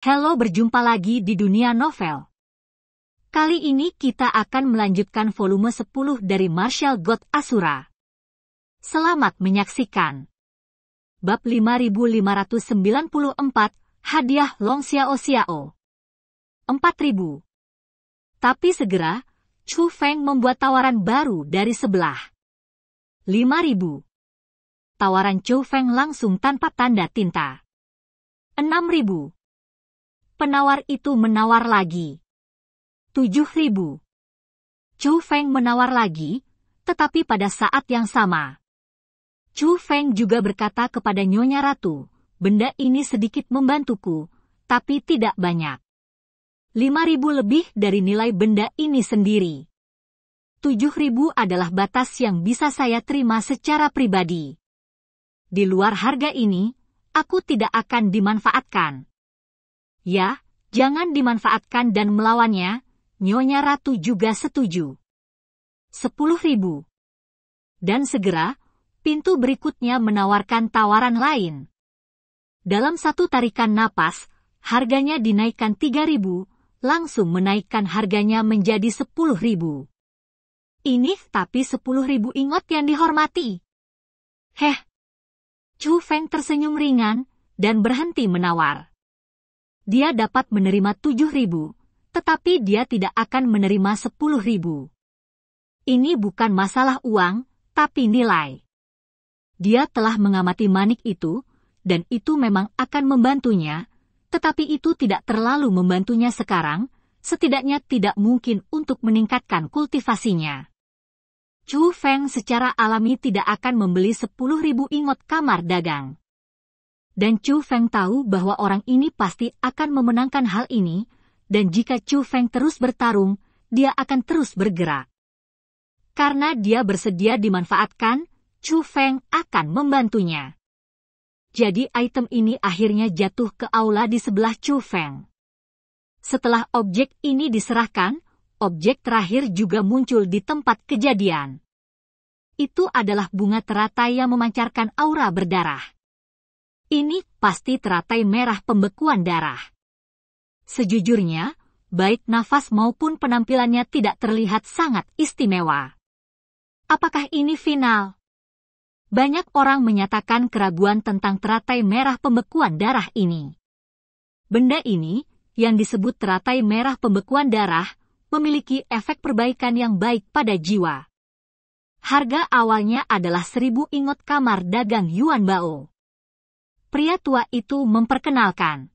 Halo, berjumpa lagi di dunia novel. Kali ini kita akan melanjutkan volume 10 dari Marshall God Asura. Selamat menyaksikan. Bab 5594, Hadiah Long Xiao Xiao. 4000. Tapi segera, Chu Feng membuat tawaran baru dari sebelah. 5000. Tawaran Chu Feng langsung tanpa tanda tinta. 6000 penawar itu menawar lagi. Tujuh Chu Feng menawar lagi, tetapi pada saat yang sama. Chu Feng juga berkata kepada Nyonya Ratu, benda ini sedikit membantuku, tapi tidak banyak. Lima ribu lebih dari nilai benda ini sendiri. Tujuh ribu adalah batas yang bisa saya terima secara pribadi. Di luar harga ini, aku tidak akan dimanfaatkan. Ya, jangan dimanfaatkan dan melawannya, Nyonya Ratu juga setuju. Sepuluh ribu. Dan segera, pintu berikutnya menawarkan tawaran lain. Dalam satu tarikan napas, harganya dinaikkan tiga ribu, langsung menaikkan harganya menjadi sepuluh ribu. Ini tapi sepuluh ribu ingot yang dihormati. Heh. Chu Feng tersenyum ringan dan berhenti menawar dia dapat menerima tujuh ribu, tetapi dia tidak akan menerima sepuluh ribu. Ini bukan masalah uang, tapi nilai. Dia telah mengamati manik itu, dan itu memang akan membantunya, tetapi itu tidak terlalu membantunya sekarang, setidaknya tidak mungkin untuk meningkatkan kultivasinya. Chu Feng secara alami tidak akan membeli sepuluh ribu ingot kamar dagang dan Chu Feng tahu bahwa orang ini pasti akan memenangkan hal ini, dan jika Chu Feng terus bertarung, dia akan terus bergerak. Karena dia bersedia dimanfaatkan, Chu Feng akan membantunya. Jadi item ini akhirnya jatuh ke aula di sebelah Chu Feng. Setelah objek ini diserahkan, objek terakhir juga muncul di tempat kejadian. Itu adalah bunga teratai yang memancarkan aura berdarah. Ini pasti teratai merah pembekuan darah. Sejujurnya, baik nafas maupun penampilannya tidak terlihat sangat istimewa. Apakah ini final? Banyak orang menyatakan keraguan tentang teratai merah pembekuan darah ini. Benda ini, yang disebut teratai merah pembekuan darah, memiliki efek perbaikan yang baik pada jiwa. Harga awalnya adalah seribu ingot kamar dagang Yuan Bao pria tua itu memperkenalkan.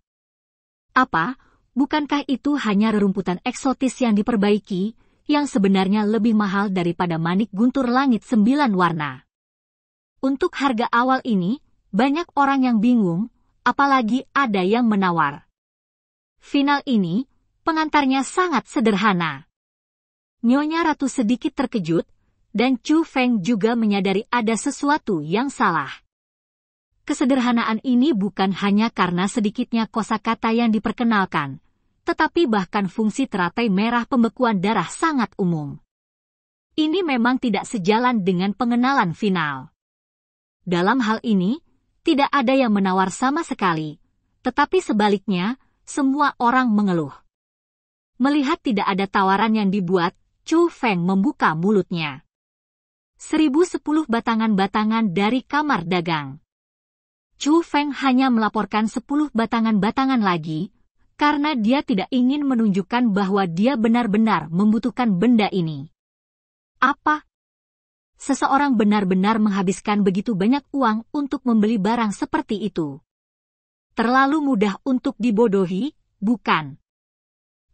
Apa, bukankah itu hanya rerumputan eksotis yang diperbaiki, yang sebenarnya lebih mahal daripada manik guntur langit sembilan warna? Untuk harga awal ini, banyak orang yang bingung, apalagi ada yang menawar. Final ini, pengantarnya sangat sederhana. Nyonya Ratu sedikit terkejut, dan Chu Feng juga menyadari ada sesuatu yang salah. Kesederhanaan ini bukan hanya karena sedikitnya kosakata yang diperkenalkan, tetapi bahkan fungsi teratai merah pembekuan darah sangat umum. Ini memang tidak sejalan dengan pengenalan final. Dalam hal ini, tidak ada yang menawar sama sekali, tetapi sebaliknya, semua orang mengeluh. Melihat tidak ada tawaran yang dibuat, Chu Feng membuka mulutnya. 1010 batangan-batangan dari kamar dagang. Chu Feng hanya melaporkan 10 batangan-batangan lagi, karena dia tidak ingin menunjukkan bahwa dia benar-benar membutuhkan benda ini. Apa? Seseorang benar-benar menghabiskan begitu banyak uang untuk membeli barang seperti itu. Terlalu mudah untuk dibodohi, bukan?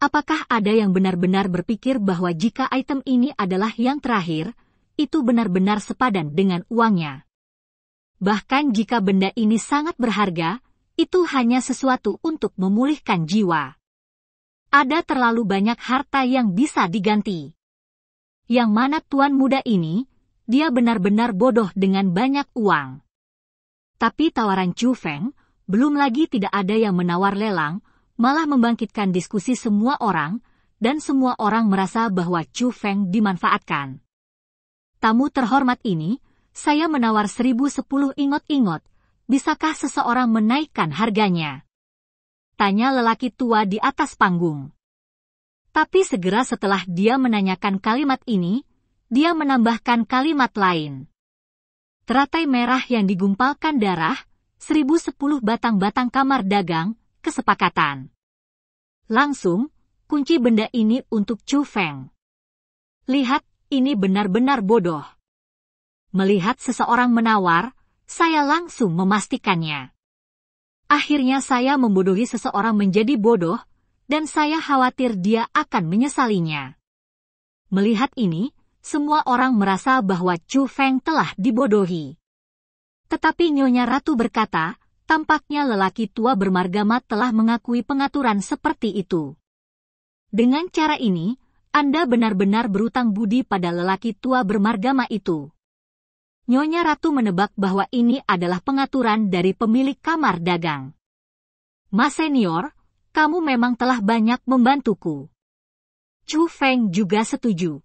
Apakah ada yang benar-benar berpikir bahwa jika item ini adalah yang terakhir, itu benar-benar sepadan dengan uangnya? Bahkan jika benda ini sangat berharga, itu hanya sesuatu untuk memulihkan jiwa. Ada terlalu banyak harta yang bisa diganti. Yang mana tuan muda ini, dia benar-benar bodoh dengan banyak uang. Tapi tawaran Chu Feng, belum lagi tidak ada yang menawar lelang, malah membangkitkan diskusi semua orang, dan semua orang merasa bahwa Chu Feng dimanfaatkan. Tamu terhormat ini, saya menawar 1010 ingot-ingot, bisakah seseorang menaikkan harganya? Tanya lelaki tua di atas panggung. Tapi segera setelah dia menanyakan kalimat ini, dia menambahkan kalimat lain. Teratai merah yang digumpalkan darah, 1010 batang-batang kamar dagang, kesepakatan. Langsung, kunci benda ini untuk Chu Feng. Lihat, ini benar-benar bodoh. Melihat seseorang menawar, saya langsung memastikannya. Akhirnya saya membodohi seseorang menjadi bodoh, dan saya khawatir dia akan menyesalinya. Melihat ini, semua orang merasa bahwa Chu Feng telah dibodohi. Tetapi Nyonya Ratu berkata, tampaknya lelaki tua bermargamat telah mengakui pengaturan seperti itu. Dengan cara ini, Anda benar-benar berutang budi pada lelaki tua bermargama itu. Nyonya Ratu menebak bahwa ini adalah pengaturan dari pemilik kamar dagang. Mas senior, kamu memang telah banyak membantuku. Chu Feng juga setuju.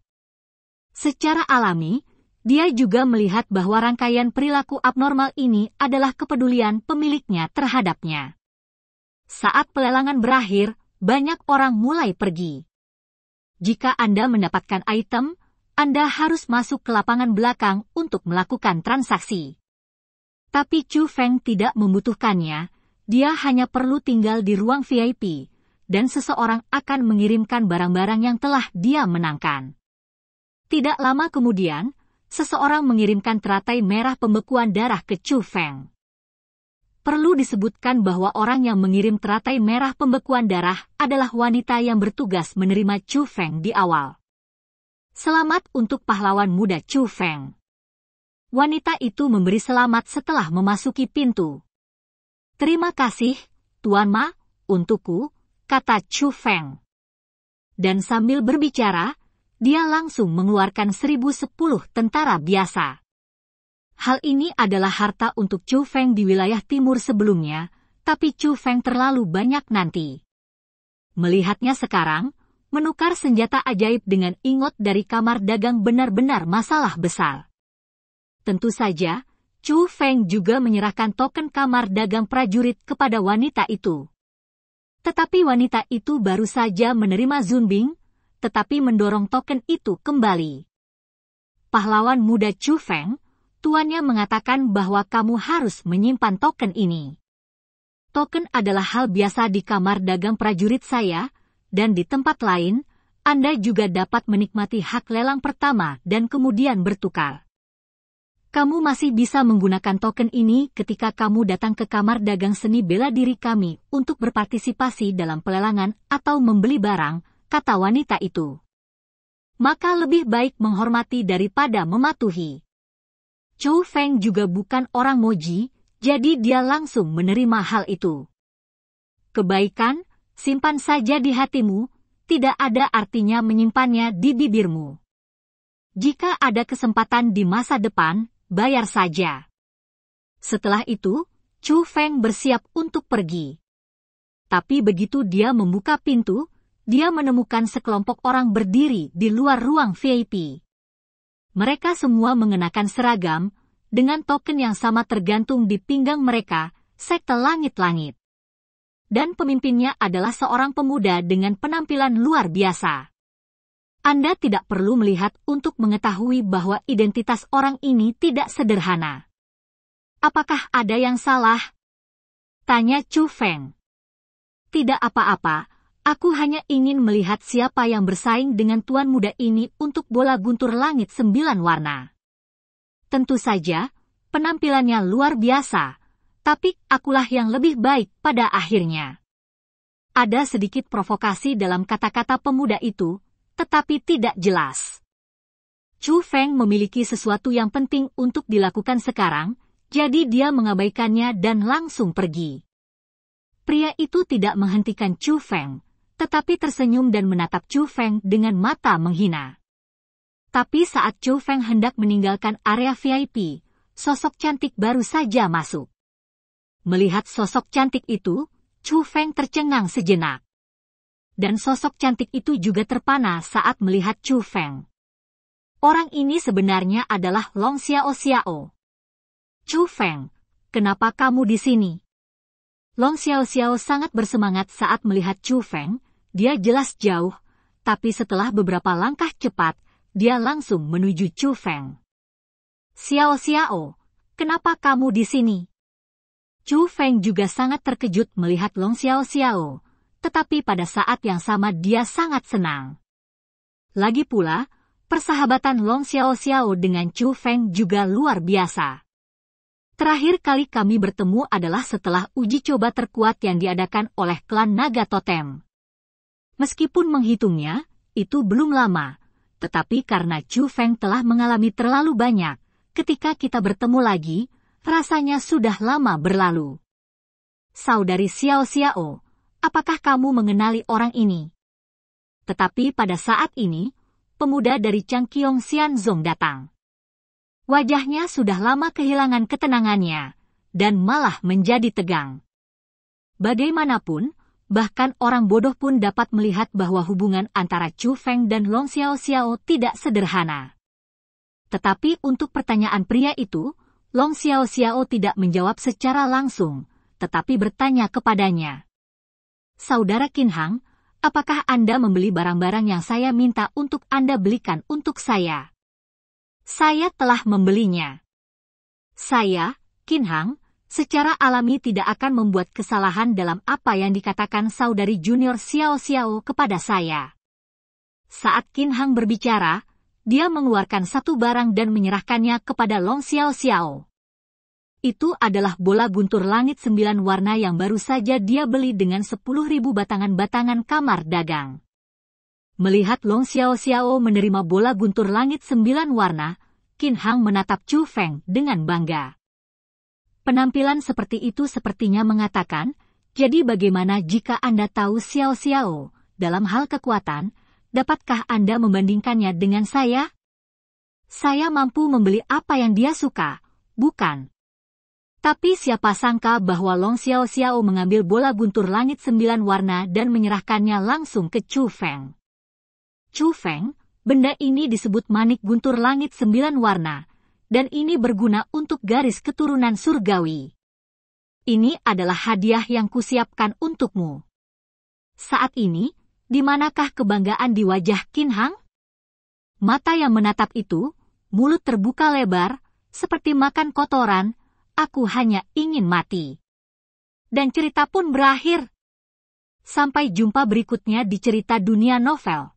Secara alami, dia juga melihat bahwa rangkaian perilaku abnormal ini adalah kepedulian pemiliknya terhadapnya. Saat pelelangan berakhir, banyak orang mulai pergi. Jika Anda mendapatkan item, anda harus masuk ke lapangan belakang untuk melakukan transaksi. Tapi Chu Feng tidak membutuhkannya, dia hanya perlu tinggal di ruang VIP, dan seseorang akan mengirimkan barang-barang yang telah dia menangkan. Tidak lama kemudian, seseorang mengirimkan teratai merah pembekuan darah ke Chu Feng. Perlu disebutkan bahwa orang yang mengirim teratai merah pembekuan darah adalah wanita yang bertugas menerima Chu Feng di awal. Selamat untuk pahlawan muda Chu Feng. Wanita itu memberi selamat setelah memasuki pintu. Terima kasih, Tuan Ma, untukku, kata Chu Feng. Dan sambil berbicara, dia langsung mengeluarkan seribu sepuluh tentara biasa. Hal ini adalah harta untuk Chu Feng di wilayah timur sebelumnya, tapi Chu Feng terlalu banyak nanti. Melihatnya sekarang, menukar senjata ajaib dengan ingot dari kamar dagang benar-benar masalah besar. Tentu saja, Chu Feng juga menyerahkan token kamar dagang prajurit kepada wanita itu. Tetapi wanita itu baru saja menerima Zunbing, tetapi mendorong token itu kembali. Pahlawan muda Chu Feng, tuannya mengatakan bahwa kamu harus menyimpan token ini. Token adalah hal biasa di kamar dagang prajurit saya, dan di tempat lain, Anda juga dapat menikmati hak lelang pertama dan kemudian bertukar. Kamu masih bisa menggunakan token ini ketika kamu datang ke kamar dagang seni bela diri kami untuk berpartisipasi dalam pelelangan atau membeli barang, kata wanita itu. Maka lebih baik menghormati daripada mematuhi. Chou Feng juga bukan orang moji, jadi dia langsung menerima hal itu. Kebaikan, simpan saja di hatimu, tidak ada artinya menyimpannya di bibirmu. Jika ada kesempatan di masa depan, bayar saja. Setelah itu, Chu Feng bersiap untuk pergi. Tapi begitu dia membuka pintu, dia menemukan sekelompok orang berdiri di luar ruang VIP. Mereka semua mengenakan seragam, dengan token yang sama tergantung di pinggang mereka, sekte langit-langit dan pemimpinnya adalah seorang pemuda dengan penampilan luar biasa. Anda tidak perlu melihat untuk mengetahui bahwa identitas orang ini tidak sederhana. Apakah ada yang salah? Tanya Chu Feng. Tidak apa-apa, aku hanya ingin melihat siapa yang bersaing dengan tuan muda ini untuk bola guntur langit sembilan warna. Tentu saja, penampilannya luar biasa, tapi akulah yang lebih baik pada akhirnya. Ada sedikit provokasi dalam kata-kata pemuda itu, tetapi tidak jelas. Chu Feng memiliki sesuatu yang penting untuk dilakukan sekarang, jadi dia mengabaikannya dan langsung pergi. Pria itu tidak menghentikan Chu Feng, tetapi tersenyum dan menatap Chu Feng dengan mata menghina. Tapi saat Chu Feng hendak meninggalkan area VIP, sosok cantik baru saja masuk. Melihat sosok cantik itu, Chu Feng tercengang sejenak. Dan sosok cantik itu juga terpana saat melihat Chu Feng. Orang ini sebenarnya adalah Long Xiao Xiao. Chu Feng, kenapa kamu di sini? Long Xiao Xiao sangat bersemangat saat melihat Chu Feng. Dia jelas jauh, tapi setelah beberapa langkah cepat, dia langsung menuju Chu Feng. Xiao Xiao, kenapa kamu di sini? Chu Feng juga sangat terkejut melihat Long Xiao Xiao, tetapi pada saat yang sama dia sangat senang. Lagi pula, persahabatan Long Xiao Xiao dengan Chu Feng juga luar biasa. Terakhir kali kami bertemu adalah setelah uji coba terkuat yang diadakan oleh klan Naga Totem. Meskipun menghitungnya, itu belum lama. Tetapi karena Chu Feng telah mengalami terlalu banyak, ketika kita bertemu lagi, rasanya sudah lama berlalu. Saudari Xiao Xiao, apakah kamu mengenali orang ini? Tetapi pada saat ini, pemuda dari Chang Changqiong Xianzong datang. Wajahnya sudah lama kehilangan ketenangannya, dan malah menjadi tegang. Bagaimanapun, bahkan orang bodoh pun dapat melihat bahwa hubungan antara Chu Feng dan Long Xiao Xiao tidak sederhana. Tetapi untuk pertanyaan pria itu, Long Xiao Xiao tidak menjawab secara langsung, tetapi bertanya kepadanya. Saudara Qin Hang, apakah Anda membeli barang-barang yang saya minta untuk Anda belikan untuk saya? Saya telah membelinya. Saya, Qin Hang, secara alami tidak akan membuat kesalahan dalam apa yang dikatakan saudari junior Xiao Xiao kepada saya. Saat Qin Hang berbicara, dia mengeluarkan satu barang dan menyerahkannya kepada Long Xiao Xiao. Itu adalah bola guntur langit sembilan warna yang baru saja dia beli dengan sepuluh ribu batangan-batangan kamar dagang. Melihat Long Xiao Xiao menerima bola guntur langit sembilan warna, Qin Hang menatap Chu Feng dengan bangga. Penampilan seperti itu sepertinya mengatakan, jadi bagaimana jika Anda tahu Xiao Xiao, dalam hal kekuatan, dapatkah Anda membandingkannya dengan saya? Saya mampu membeli apa yang dia suka, bukan? Tapi siapa sangka bahwa Long Xiao Xiao mengambil bola guntur langit sembilan warna dan menyerahkannya langsung ke Chu Feng. Chu Feng, benda ini disebut manik guntur langit sembilan warna, dan ini berguna untuk garis keturunan surgawi. Ini adalah hadiah yang kusiapkan untukmu. Saat ini, di manakah kebanggaan di wajah Kin Hang? Mata yang menatap itu, mulut terbuka lebar, seperti makan kotoran, aku hanya ingin mati. Dan cerita pun berakhir. Sampai jumpa berikutnya di cerita dunia novel.